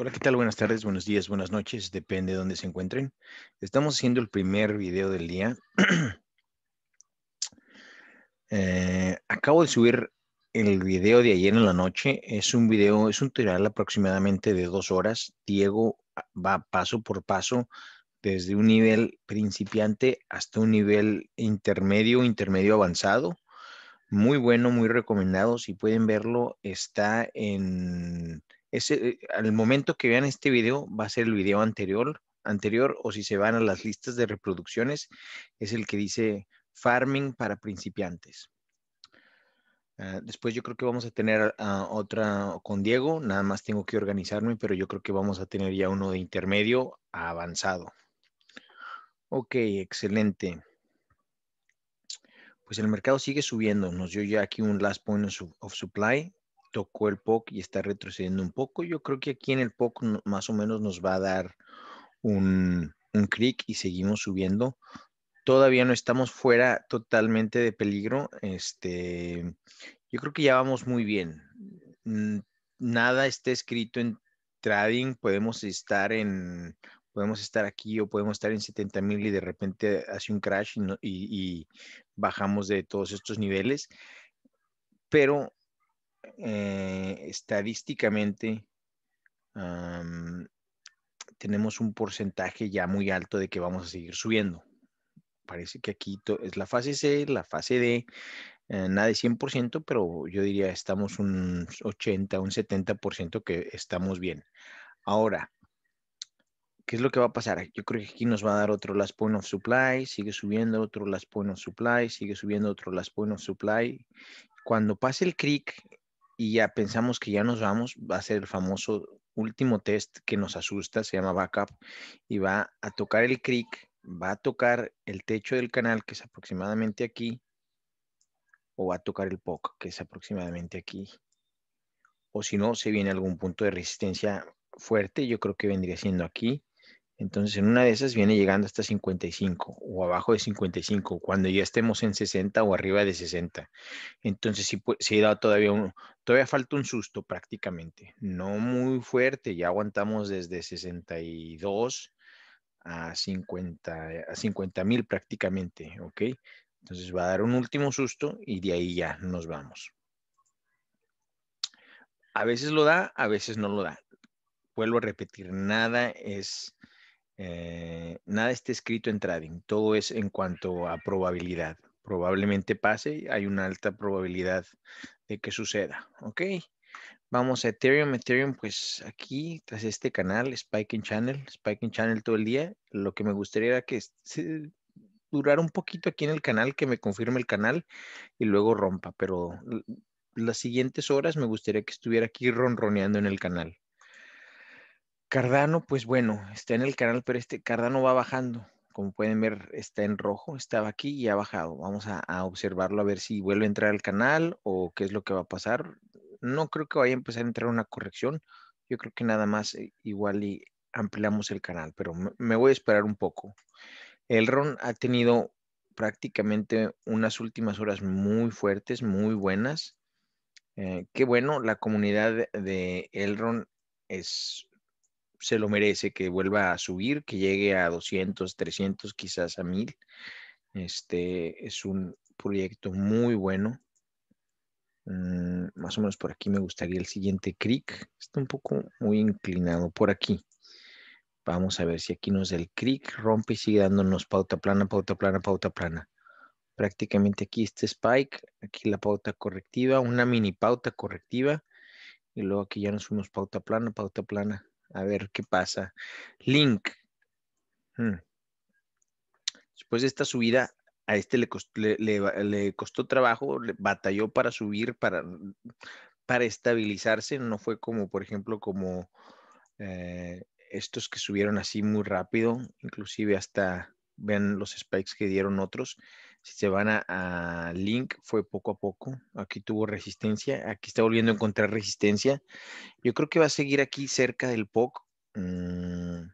Hola, ¿qué tal? Buenas tardes, buenos días, buenas noches, depende de dónde se encuentren. Estamos haciendo el primer video del día. Eh, acabo de subir el video de ayer en la noche. Es un video, es un tutorial aproximadamente de dos horas. Diego va paso por paso desde un nivel principiante hasta un nivel intermedio, intermedio avanzado. Muy bueno, muy recomendado. Si pueden verlo, está en eh, al momento que vean este video va a ser el video anterior, anterior o si se van a las listas de reproducciones, es el que dice farming para principiantes. Ah, después yo creo que vamos a tener ah, otra con Diego, nada más tengo que organizarme, pero yo creo que vamos a tener ya uno de intermedio avanzado. Ok, excelente. Pues el mercado sigue subiendo, nos dio ya aquí un last point of supply, tocó el POC y está retrocediendo un poco. Yo creo que aquí en el POC más o menos nos va a dar un, un clic y seguimos subiendo. Todavía no estamos fuera totalmente de peligro. Este, yo creo que ya vamos muy bien. Mm, nada está escrito en trading. Podemos estar en, podemos estar aquí o podemos estar en 70 mil y de repente hace un crash y, y bajamos de todos estos niveles. Pero eh, estadísticamente tenemos un porcentaje ya muy alto de que vamos a seguir subiendo. Parece que aquí es la fase C, la fase D, eh, nada de 100%, pero yo diría estamos un 80, un 70% que estamos bien. Ahora, ¿qué es lo que va a pasar? Yo creo que aquí nos va a dar otro last point of supply, sigue subiendo otro last point of supply, sigue subiendo otro last point of supply. Cuando pase el crick, y ya pensamos que ya nos vamos, va a ser el famoso último test que nos asusta, se llama backup, y va a tocar el Crick. va a tocar el techo del canal, que es aproximadamente aquí, o va a tocar el POC, que es aproximadamente aquí. O si no, se viene algún punto de resistencia fuerte, yo creo que vendría siendo aquí. Entonces, en una de esas viene llegando hasta 55 o abajo de 55, cuando ya estemos en 60 o arriba de 60. Entonces, si, si da todavía un, todavía falta un susto prácticamente, no muy fuerte, ya aguantamos desde 62 a 50 eh, a 50 mil prácticamente, ¿ok? Entonces va a dar un último susto y de ahí ya nos vamos. A veces lo da, a veces no lo da. Vuelvo a repetir, nada es, eh, nada está escrito en trading, todo es en cuanto a probabilidad. Probablemente pase, hay una alta probabilidad que suceda, ¿ok? Vamos a Ethereum. Ethereum, pues aquí, tras este canal, spike Spiking Channel, spike Spiking Channel todo el día. Lo que me gustaría era que durara un poquito aquí en el canal, que me confirme el canal y luego rompa. Pero las siguientes horas me gustaría que estuviera aquí ronroneando en el canal. Cardano, pues bueno, está en el canal, pero este Cardano va bajando como pueden ver, está en rojo, estaba aquí y ha bajado. Vamos a, observarlo a ver si vuelve a entrar al canal o qué es lo que va a pasar. No creo que vaya a empezar a entrar una corrección. Yo creo que nada más eh, igual y ampliamos el canal, pero me, voy a esperar un poco. El RON ha tenido prácticamente unas últimas horas muy fuertes, muy buenas. Eh, qué bueno, la comunidad de Elron es se lo merece, que vuelva a subir, que llegue a 200, 300, quizás a 1000. Este es un proyecto muy bueno. Mm, más o menos por aquí me gustaría el siguiente crick. Está un poco muy inclinado por aquí. Vamos a ver si aquí nos da el crick, rompe y sigue dándonos pauta plana, pauta plana, pauta plana. Prácticamente aquí este spike, aquí la pauta correctiva, una mini pauta correctiva. Y luego aquí ya nos fuimos pauta plana, pauta plana. A ver qué pasa. Link. Hmm. Después de esta subida, a este le costó, le, le, trabajo, batalló para subir, para, para estabilizarse. No fue como, por ejemplo, como eh, estos que subieron así muy rápido, inclusive hasta, vean los spikes que dieron otros. Si se van a, Link, fue poco a poco. Aquí tuvo resistencia. Aquí está volviendo a encontrar resistencia. Yo creo que va a seguir aquí cerca del POC. Mm.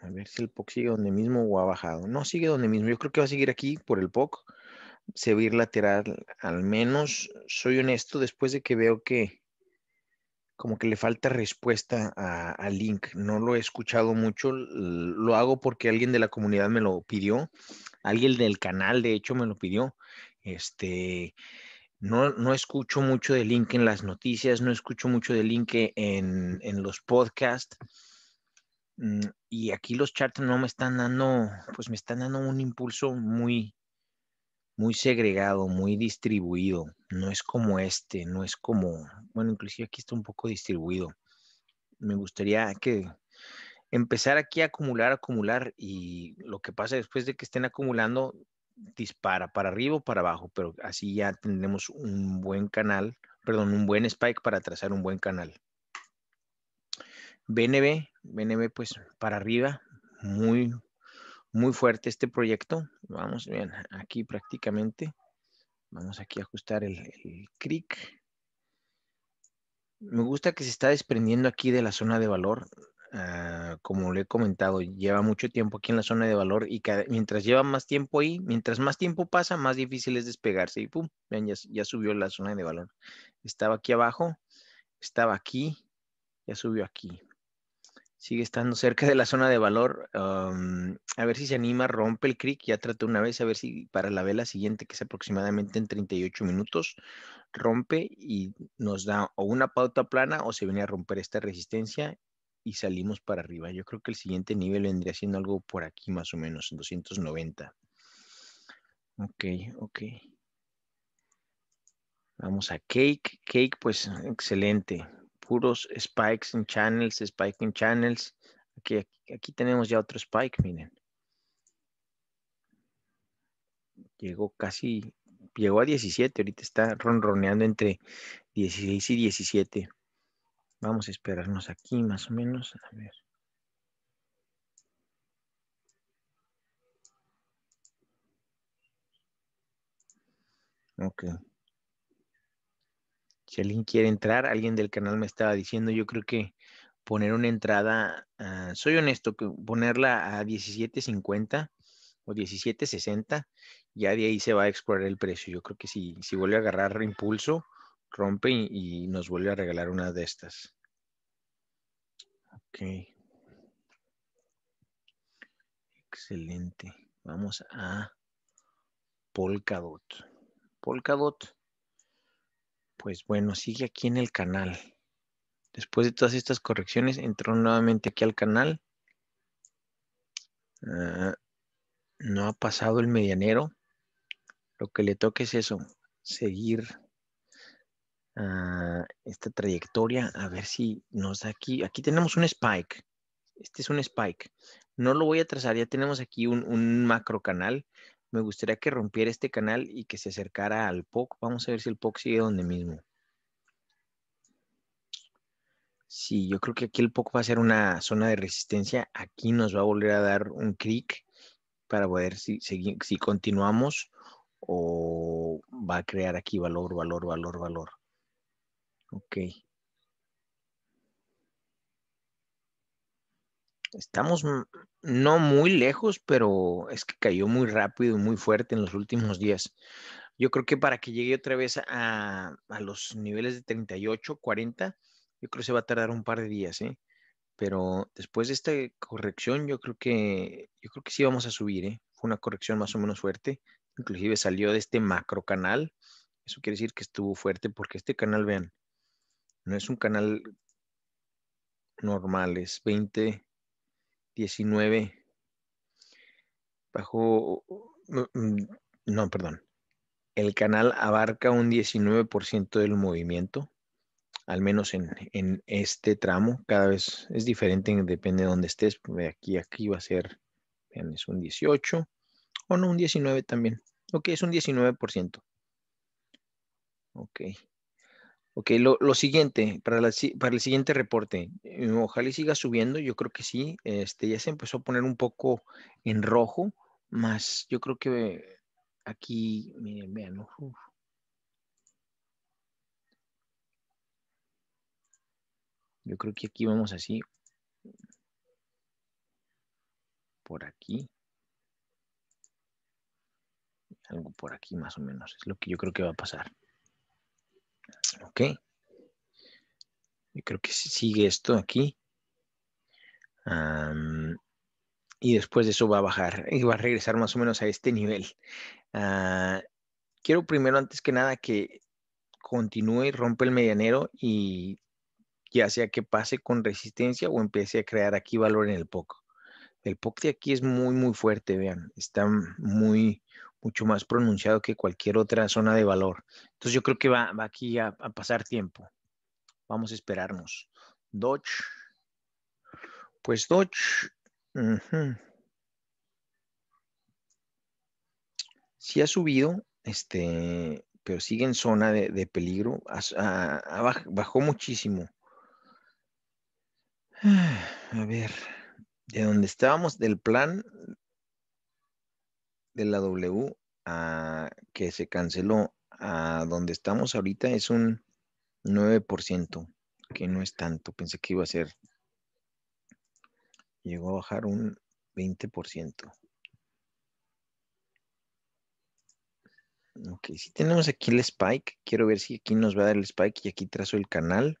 A ver si el POC sigue donde mismo o ha bajado. No, sigue donde mismo. Yo creo que va a seguir aquí por el POC. Se va a ir lateral, al menos. Soy honesto, después de que veo que como que le falta respuesta a, Link. No lo he escuchado mucho, lo hago porque alguien de la comunidad me lo pidió, alguien del canal de hecho me lo pidió. Este, no, escucho mucho de Link en las noticias, no escucho mucho de Link en, los podcasts. Mm, y aquí los charts no me están dando, pues me están dando un impulso muy, muy segregado, muy distribuido. No es como este, no es como, bueno, inclusive aquí está un poco distribuido. Me gustaría que empezar aquí a acumular, acumular y lo que pasa después de que estén acumulando dispara para arriba o para abajo, pero así ya tendremos un buen canal, perdón, un buen spike para trazar un buen canal. BNB, BNB pues para arriba, muy muy fuerte este proyecto. Vamos, bien, aquí prácticamente. Vamos aquí a ajustar el, el Me gusta que se está desprendiendo aquí de la zona de valor. Ah, como le he comentado, lleva mucho tiempo aquí en la zona de valor y mientras lleva más tiempo ahí, mientras más tiempo pasa, más difícil es despegarse. Y pum, ya subió la zona de valor. Estaba aquí abajo, estaba aquí, ya subió aquí sigue estando cerca de la zona de valor. a ver si se anima, rompe el crick. ya traté una vez, a ver si para la vela siguiente, que es aproximadamente en 38 minutos, rompe y nos da o una pauta plana o se viene a romper esta resistencia y salimos para arriba. Yo creo que el siguiente nivel vendría siendo algo por aquí más o menos, en 290. Ok, ok. Vamos a Cake. Cake, pues excelente spikes en channels, spike en channels. Aquí, aquí tenemos ya otro spike, miren. Llegó casi, llegó a 17, ahorita está ronroneando entre 16 y 17. Vamos a esperarnos aquí más o menos. A ver. Ok. Si alguien quiere entrar, alguien del canal me estaba diciendo, yo creo que poner una entrada, ah, soy honesto, ponerla a 17.50 o 17.60, ya de ahí se va a explorar el precio. Yo creo que si, si vuelve a agarrar impulso, rompe y, y nos vuelve a regalar una de estas. Ok. Excelente. Vamos a Polkadot. Polkadot pues bueno, sigue aquí en el canal. Después de todas estas correcciones, entró nuevamente aquí al canal. Ah, no ha pasado el medianero. Lo que le toca es eso, seguir ah, esta trayectoria, a ver si nos da aquí. Aquí tenemos un spike. Este es un spike. No lo voy a trazar, ya tenemos aquí un, un macro canal me gustaría que rompiera este canal y que se acercara al POC. Vamos a ver si el POC sigue donde mismo. Sí, yo creo que aquí el POC va a ser una zona de resistencia. Aquí nos va a volver a dar un clic para ver si, continuamos o va a crear aquí valor, valor, valor, valor. Ok. estamos no muy lejos, pero es que cayó muy rápido y muy fuerte en los últimos días. Yo creo que para que llegue otra vez a, los niveles de 38, 40, yo creo que se va a tardar un par de días, ¿eh? Pero después de esta corrección, yo creo que, yo creo que sí vamos a subir, ¿eh? Fue una corrección más o menos fuerte. Inclusive salió de este macro canal. Eso quiere decir que estuvo fuerte porque este canal, vean, no es un canal normal, es 20, 19 bajo, mm, no, perdón, el canal abarca un 19% del movimiento, al menos en, en, este tramo, cada vez es diferente, depende de dónde estés, aquí, aquí va a ser, vean, es un 18, o no, un 19 también, ok, es un 19%, ok. Ok, lo, siguiente, para, para el siguiente reporte, eh, ojalá siga subiendo, yo creo que sí, este, ya se empezó a poner un poco en rojo, más yo creo que aquí, miren, vean, yo creo que aquí vamos así, por aquí, algo por aquí más o menos, es lo que yo creo que va a pasar. ¿Ok? Yo creo que sigue esto aquí. y después de eso va a bajar y va a regresar más o menos a este nivel. Ah, quiero primero, antes que nada, que continúe y rompe el medianero y ya sea que pase con resistencia o empiece a crear aquí valor en el POC. El POC de aquí es muy, muy fuerte, vean, está muy, mucho más pronunciado que cualquier otra zona de valor. Entonces yo creo que va, aquí a, pasar tiempo. Vamos a esperarnos. Dodge. Pues Dodge. Sí ha subido, este, pero sigue en zona de, peligro. bajó muchísimo. A ver, de donde estábamos del plan de la W a, que se canceló a donde estamos ahorita es un 9%, que no es tanto. Pensé que iba a ser. Llegó a bajar un 20%. Ok, si tenemos aquí el spike, quiero ver si aquí nos va a dar el spike y aquí trazo el canal,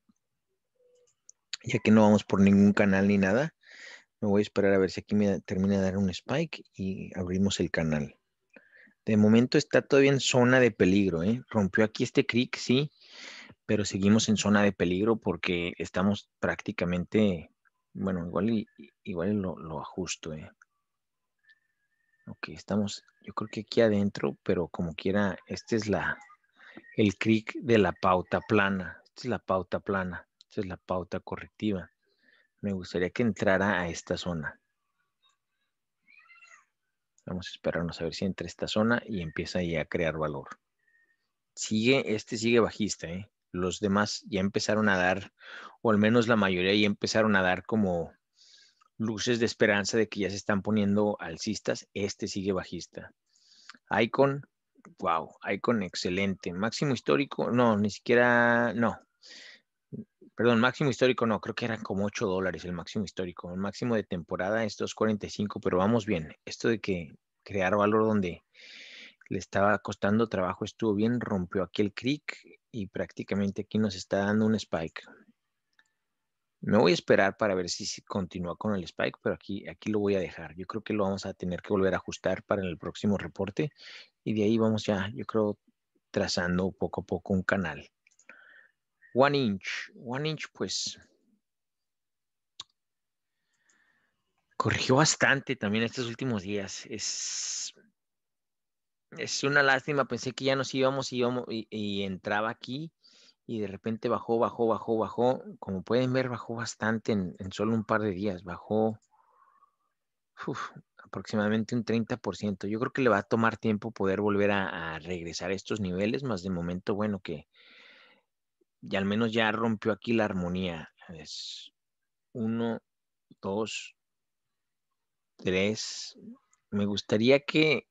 ya que no vamos por ningún canal ni nada. Me voy a esperar a ver si aquí me termina de dar un spike y abrimos el canal. De momento está todavía en zona de peligro, ¿eh? Rompió aquí este crick, sí, pero seguimos en zona de peligro porque estamos prácticamente, bueno, igual, igual lo, ajusto, ¿eh? Ok, estamos, yo creo que aquí adentro, pero como quiera, este es la, el crick de la pauta plana. Esta es la pauta plana, esta es la pauta correctiva me gustaría que entrara a esta zona. Vamos a esperarnos a ver si entra esta zona y empieza ya a crear valor. Sigue, este sigue bajista, ¿eh? Los demás ya empezaron a dar, o al menos la mayoría ya empezaron a dar como luces de esperanza de que ya se están poniendo alcistas. Este sigue bajista. Icon, wow, Icon excelente. Máximo histórico, no, ni siquiera, no, perdón, máximo histórico no, creo que eran como 8 dólares el máximo histórico. El máximo de temporada es 2.45, pero vamos bien. Esto de que crear valor donde le estaba costando trabajo estuvo bien, rompió aquí el crick y prácticamente aquí nos está dando un spike. Me voy a esperar para ver si continúa con el spike, pero aquí, aquí lo voy a dejar. Yo creo que lo vamos a tener que volver a ajustar para el próximo reporte y de ahí vamos ya, yo creo, trazando poco a poco un canal. One inch, one inch, pues. Corrigió bastante también estos últimos días. Es, es una lástima. Pensé que ya nos íbamos, íbamos y, entraba aquí y de repente bajó, bajó, bajó, bajó. Como pueden ver, bajó bastante en, solo un par de días. Bajó aproximadamente un 30%. Yo creo que le va a tomar tiempo poder volver a regresar a estos niveles, más de momento, bueno, que y al menos ya rompió aquí la armonía. uno, dos, tres. Me gustaría que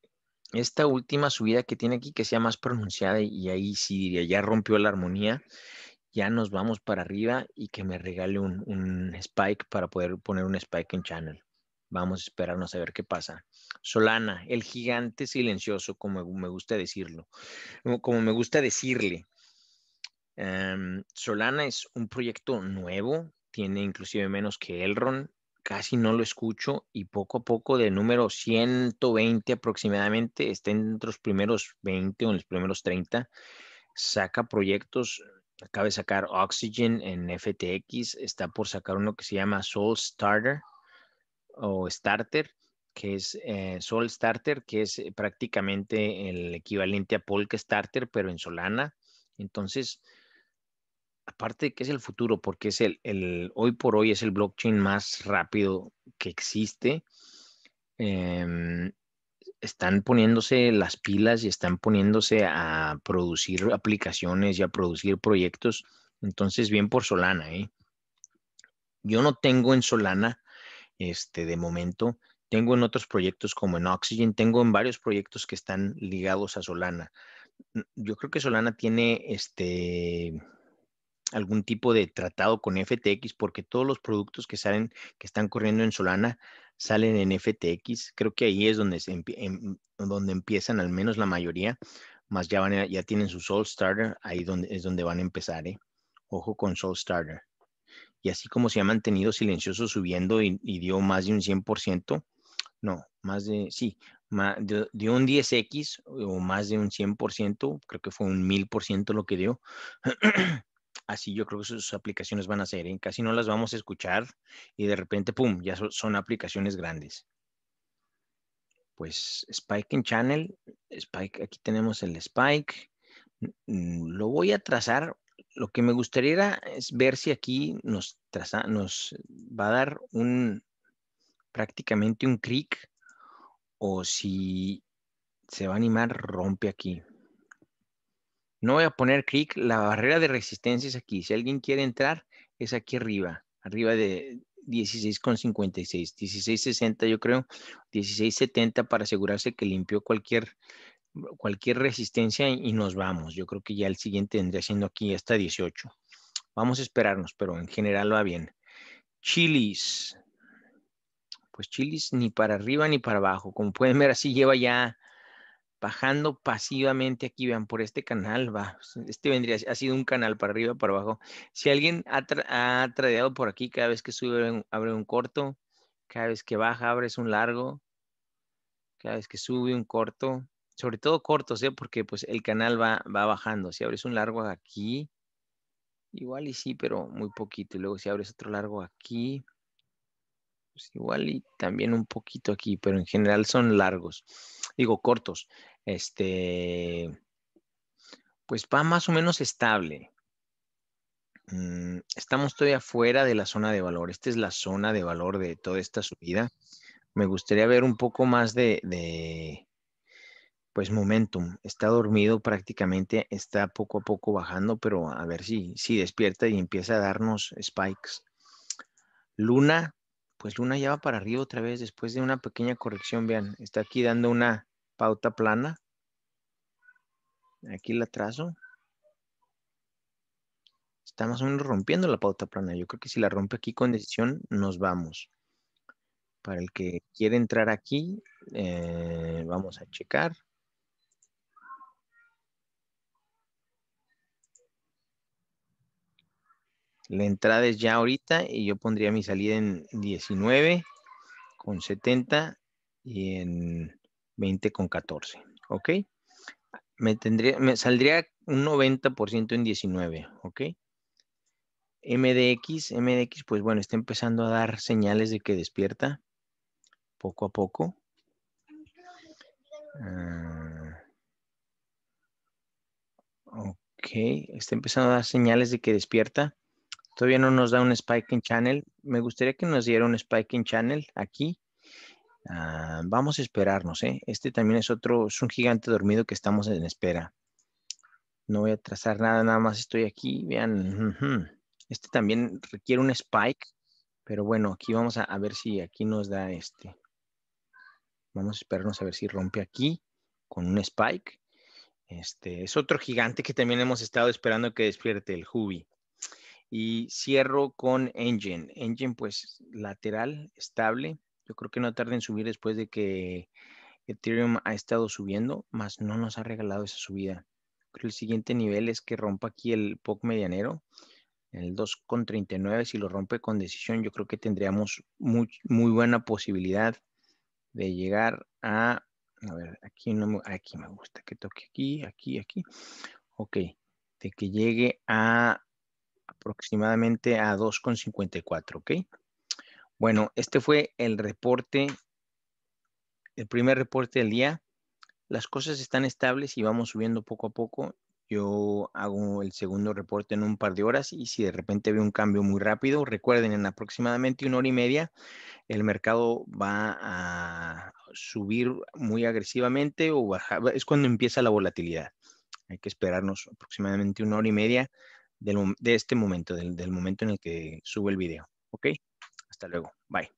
esta última subida que tiene aquí que sea más pronunciada y ahí sí diría, ya rompió la armonía, ya nos vamos para arriba y que me regale un, un spike para poder poner un spike en channel. Vamos a esperarnos a ver qué pasa. Solana, el gigante silencioso, como me gusta decirlo, como me gusta decirle. Em, Solana es un proyecto nuevo, tiene inclusive menos que Elron, casi no lo escucho y poco a poco de número 120 aproximadamente, está entre los primeros 20 o en los primeros 30, saca proyectos, acaba de sacar Oxygen en FTX, está por sacar uno que se llama Soul Starter o Starter, que es eh, Soul Starter, que es eh, prácticamente el equivalente a Polka Starter, pero en Solana. Entonces, aparte de que es el futuro, porque es el, el, hoy por hoy es el blockchain más rápido que existe, em, están poniéndose las pilas y están poniéndose a producir aplicaciones y a producir proyectos. Entonces, bien por Solana, ¿eh? Yo no tengo en Solana, este, de momento, tengo en otros proyectos como en Oxygen, tengo en varios proyectos que están ligados a Solana. Yo creo que Solana tiene, este, algún tipo de tratado con FTX, porque todos los productos que salen, que están corriendo en Solana, salen en FTX. Creo que ahí es donde, em, donde empiezan al menos la mayoría, más ya, ya tienen su Soul Starter, ahí es donde van a empezar. ¿eh? Ojo con Soul Starter. Y así como se ha mantenido silencioso subiendo y, dio más de un 100%, no, más de, sí, dio, un 10X o más de un 100%, creo que fue un 1000% lo que dio así yo creo que sus aplicaciones van a ser. ¿eh? Casi no las vamos a escuchar y de repente, ¡pum!, ya son aplicaciones grandes. Pues Spike en Channel, Spike, aquí tenemos el Spike. Mm, lo voy a trazar. Lo que me gustaría es ver si aquí nos, traza, nos va a dar un prácticamente un clic o si se va a animar rompe aquí. No voy a poner clic, la barrera de resistencia es aquí. Si alguien quiere entrar, es aquí arriba, arriba de 16,56, 16,60 yo creo, 16,70 para asegurarse que limpió cualquier, cualquier resistencia y, nos vamos. Yo creo que ya el siguiente vendría siendo aquí hasta 18. Vamos a esperarnos, pero en general va bien. Chilis. Pues chilis ni para arriba ni para abajo. Como pueden ver, así lleva ya bajando pasivamente aquí, vean, por este canal va, este vendría, ha sido un canal para arriba, para abajo. Si alguien ha, tradeado por aquí, cada vez que sube abre un corto, cada vez que baja abres un largo, cada vez que sube un corto, sobre todo cortos, ¿eh? porque pues el canal va, va bajando. Si abres un largo aquí, igual y sí, pero muy poquito. Y luego si abres otro largo aquí, pues igual y también un poquito aquí, pero en general son largos digo cortos, este, pues va más o menos estable. Mm, estamos todavía fuera de la zona de valor. Esta es la zona de valor de toda esta subida. Me gustaría ver un poco más de, pues momentum. Está dormido prácticamente, está poco a poco bajando, pero a ver si, si despierta y empieza a darnos spikes. Luna, pues Luna ya va para arriba otra vez después de una pequeña corrección. Vean, está aquí dando una, pauta plana. Aquí la trazo. Está más o menos rompiendo la pauta plana. Yo creo que si la rompe aquí con decisión, nos vamos. Para el que quiere entrar aquí, eh, vamos a checar. La entrada es ya ahorita y yo pondría mi salida en 19 con 70 y en 20 con 14, ¿ok? Me, tendría, me saldría un 90% en 19, ¿ok? MDX, MDX, pues bueno, está empezando a dar señales de que despierta poco a poco. Ah, ok, está empezando a dar señales de que despierta. Todavía no nos da un spike en channel. Me gustaría que nos diera un spike en channel aquí Ah, vamos a esperarnos, ¿eh? Este también es otro, es un gigante dormido que estamos en espera. No voy a trazar nada, nada más estoy aquí, vean. Este también requiere un spike, pero bueno, aquí vamos a, ver si aquí nos da este. Vamos a esperarnos a ver si rompe aquí con un spike. Este es otro gigante que también hemos estado esperando que despierte el Hubi. Y cierro con Engine. Engine, pues lateral, estable yo creo que no tarda en subir después de que Ethereum ha estado subiendo, más no nos ha regalado esa subida. Creo que el siguiente nivel es que rompa aquí el POC medianero, el 2,39. Si lo rompe con decisión, yo creo que tendríamos muy, buena posibilidad de llegar a. A ver, aquí, no me, aquí me gusta que toque aquí, aquí, aquí. Ok, de que llegue a aproximadamente a 2,54, ¿ok? Bueno, este fue el reporte, el primer reporte del día. Las cosas están estables y vamos subiendo poco a poco. Yo hago el segundo reporte en un par de horas y si de repente veo un cambio muy rápido, recuerden, en aproximadamente una hora y media el mercado va a subir muy agresivamente o bajar. Es cuando empieza la volatilidad. Hay que esperarnos aproximadamente una hora y media de este momento, del, momento en el que subo el video. ¿Ok? Hasta luego. Bye.